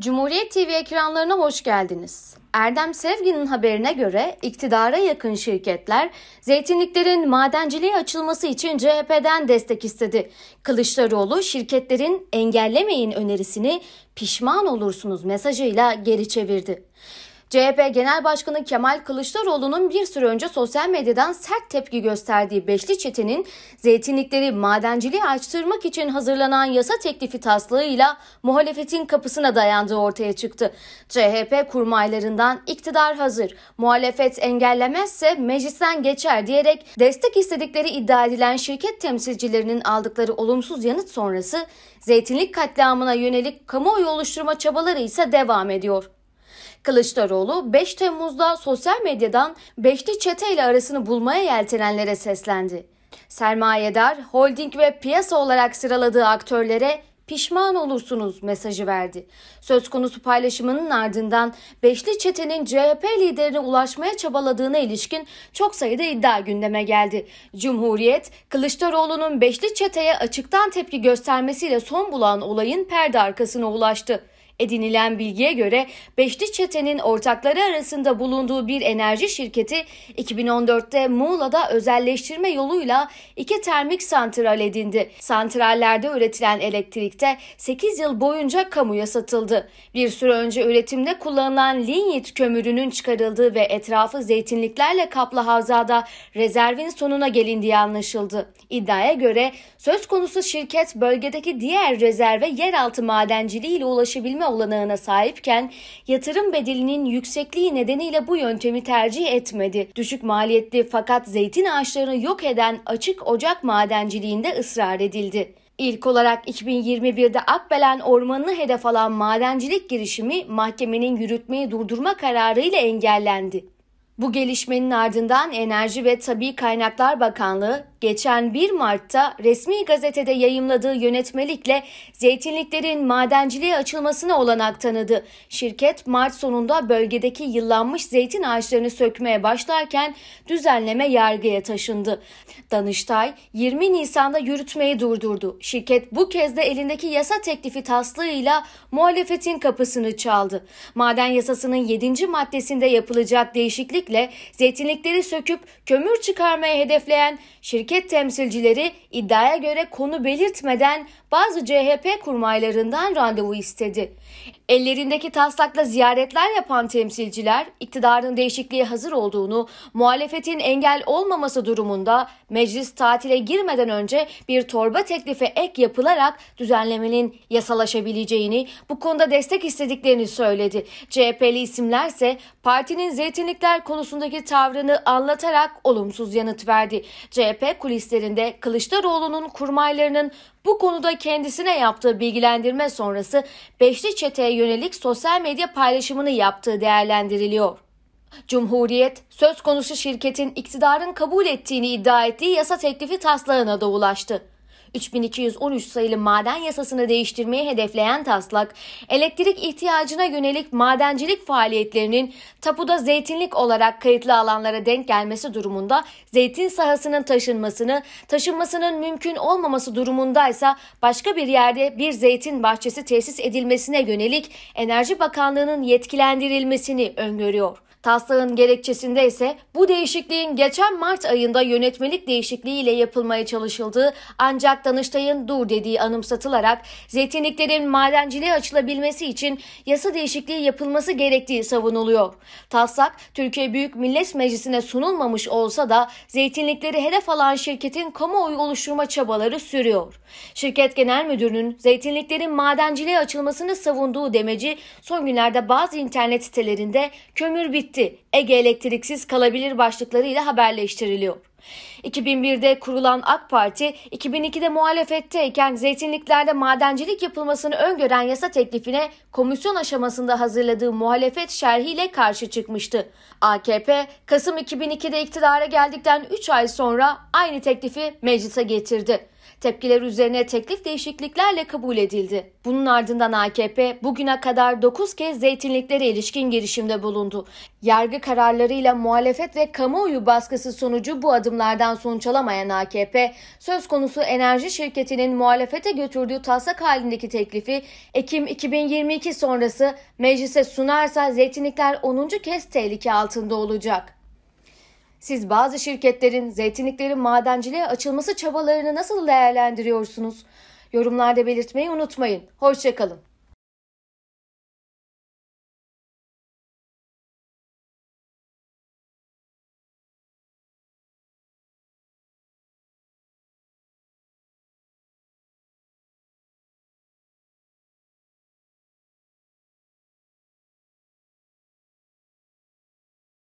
Cumhuriyet TV ekranlarına hoş geldiniz. Erdem Sevgin'in haberine göre iktidara yakın şirketler zeytinliklerin madenciliğe açılması için CHP'den destek istedi. Kılıçdaroğlu şirketlerin engellemeyin önerisini pişman olursunuz mesajıyla geri çevirdi. CHP Genel Başkanı Kemal Kılıçdaroğlu'nun bir süre önce sosyal medyadan sert tepki gösterdiği Beşli Çete'nin zeytinlikleri madenciliği açtırmak için hazırlanan yasa teklifi taslığıyla muhalefetin kapısına dayandığı ortaya çıktı. CHP kurmaylarından iktidar hazır, muhalefet engellemezse meclisten geçer diyerek destek istedikleri iddia edilen şirket temsilcilerinin aldıkları olumsuz yanıt sonrası zeytinlik katliamına yönelik kamuoyu oluşturma çabaları ise devam ediyor. Kılıçdaroğlu 5 Temmuz'da sosyal medyadan Beşli Çete ile arasını bulmaya yeltenenlere seslendi. Sermayedar, holding ve piyasa olarak sıraladığı aktörlere pişman olursunuz mesajı verdi. Söz konusu paylaşımının ardından Beşli Çete'nin CHP liderine ulaşmaya çabaladığına ilişkin çok sayıda iddia gündeme geldi. Cumhuriyet, Kılıçdaroğlu'nun Beşli Çete'ye açıktan tepki göstermesiyle son bulan olayın perde arkasına ulaştı. Edinilen bilgiye göre Beşli Çete'nin ortakları arasında bulunduğu bir enerji şirketi 2014'te Muğla'da özelleştirme yoluyla iki termik santral edindi. Santrallerde üretilen elektrikte 8 yıl boyunca kamuya satıldı. Bir süre önce üretimde kullanılan linyit kömürünün çıkarıldığı ve etrafı zeytinliklerle kaplı havzada rezervin sonuna gelindiği anlaşıldı. İddiaya göre söz konusu şirket bölgedeki diğer rezerve yeraltı madenciliği ile ulaşabilme olanağına sahipken yatırım bedelinin yüksekliği nedeniyle bu yöntemi tercih etmedi. Düşük maliyetli fakat zeytin ağaçlarını yok eden açık ocak madenciliğinde ısrar edildi. İlk olarak 2021'de Akbelen Ormanı'nı hedef alan madencilik girişimi mahkemenin yürütmeyi durdurma kararıyla engellendi. Bu gelişmenin ardından Enerji ve Tabi Kaynaklar Bakanlığı geçen 1 Mart'ta resmi gazetede yayımladığı yönetmelikle zeytinliklerin madenciliğe açılmasına olanak tanıdı. Şirket Mart sonunda bölgedeki yıllanmış zeytin ağaçlarını sökmeye başlarken düzenleme yargıya taşındı. Danıştay 20 Nisan'da yürütmeyi durdurdu. Şirket bu kez de elindeki yasa teklifi taslığıyla muhalefetin kapısını çaldı. Maden yasasının 7. maddesinde yapılacak değişiklikle zeytinlikleri söküp kömür çıkarmaya hedefleyen şirket şirket temsilcileri iddiaya göre konu belirtmeden bazı CHP kurmaylarından randevu istedi. Ellerindeki taslakla ziyaretler yapan temsilciler iktidarın değişikliğe hazır olduğunu, muhalefetin engel olmaması durumunda meclis tatile girmeden önce bir torba teklifi ek yapılarak düzenlemenin yasalaşabileceğini, bu konuda destek istediklerini söyledi. CHP'li isimler ise partinin zeytinlikler konusundaki tavrını anlatarak olumsuz yanıt verdi. CHP kulislerinde Kılıçdaroğlu'nun kurmaylarının bu konuda kendisine yaptığı bilgilendirme sonrası Beşli Çete'ye yönelik sosyal medya paylaşımını yaptığı değerlendiriliyor. Cumhuriyet, söz konusu şirketin iktidarın kabul ettiğini iddia ettiği yasa teklifi taslağına da ulaştı. 3213 sayılı maden yasasını değiştirmeyi hedefleyen taslak, elektrik ihtiyacına yönelik madencilik faaliyetlerinin tapuda zeytinlik olarak kayıtlı alanlara denk gelmesi durumunda zeytin sahasının taşınmasını, taşınmasının mümkün olmaması durumundaysa başka bir yerde bir zeytin bahçesi tesis edilmesine yönelik Enerji Bakanlığı'nın yetkilendirilmesini öngörüyor. Taslağın gerekçesinde ise bu değişikliğin geçen Mart ayında yönetmelik değişikliğiyle yapılmaya çalışıldığı ancak Danıştay'ın dur dediği anımsatılarak zeytinliklerin madenciliğe açılabilmesi için yasa değişikliği yapılması gerektiği savunuluyor. Taslak Türkiye Büyük Millet Meclisi'ne sunulmamış olsa da zeytinlikleri hedef alan şirketin kamuoyu oluşturma çabaları sürüyor. Şirket Genel Müdürü'nün zeytinliklerin madenciliğe açılmasını savunduğu demeci son günlerde bazı internet sitelerinde kömür bitti bitti, Ege elektriksiz kalabilir başlıklarıyla haberleştiriliyor. 2001'de kurulan AK Parti, 2002'de muhalefetteyken zeytinliklerde madencilik yapılmasını öngören yasa teklifine komisyon aşamasında hazırladığı muhalefet şerhiyle karşı çıkmıştı. AKP, Kasım 2002'de iktidara geldikten 3 ay sonra aynı teklifi meclise getirdi. Tepkiler üzerine teklif değişikliklerle kabul edildi. Bunun ardından AKP bugüne kadar 9 kez zeytinliklere ilişkin girişimde bulundu. Yargı kararlarıyla muhalefet ve kamuoyu baskısı sonucu bu adımlardan sonuç alamayan AKP, söz konusu enerji şirketinin muhalefete götürdüğü taslak halindeki teklifi Ekim 2022 sonrası meclise sunarsa zeytinlikler 10. kez tehlike altında olacak. Siz bazı şirketlerin zeytinliklerin madenciliğe açılması çabalarını nasıl değerlendiriyorsunuz? Yorumlarda belirtmeyi unutmayın. Hoşçakalın.